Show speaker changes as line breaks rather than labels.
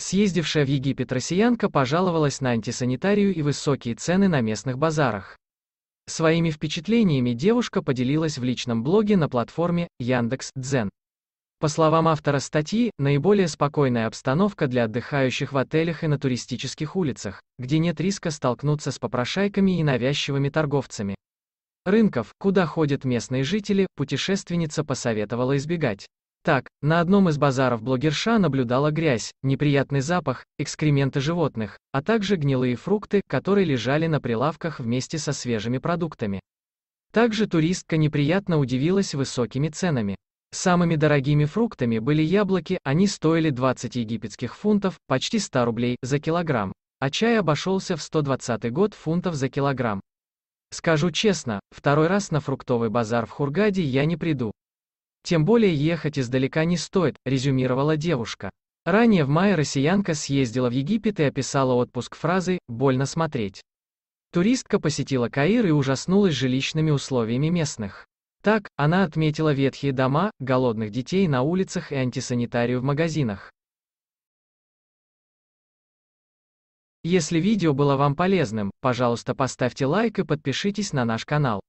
Съездившая в Египет россиянка пожаловалась на антисанитарию и высокие цены на местных базарах. Своими впечатлениями девушка поделилась в личном блоге на платформе Яндекс.Дзен. По словам автора статьи, наиболее спокойная обстановка для отдыхающих в отелях и на туристических улицах, где нет риска столкнуться с попрошайками и навязчивыми торговцами. Рынков, куда ходят местные жители, путешественница посоветовала избегать. Так, на одном из базаров блогерша наблюдала грязь, неприятный запах, экскременты животных, а также гнилые фрукты, которые лежали на прилавках вместе со свежими продуктами. Также туристка неприятно удивилась высокими ценами. Самыми дорогими фруктами были яблоки, они стоили 20 египетских фунтов, почти 100 рублей, за килограмм. А чай обошелся в 120 год фунтов за килограмм. Скажу честно, второй раз на фруктовый базар в Хургаде я не приду. Тем более ехать издалека не стоит, резюмировала девушка. Ранее в мае россиянка съездила в Египет и описала отпуск фразой «больно смотреть». Туристка посетила Каир и ужаснулась жилищными условиями местных. Так, она отметила ветхие дома, голодных детей на улицах и антисанитарию в магазинах. Если видео было вам полезным, пожалуйста поставьте лайк и подпишитесь на наш канал.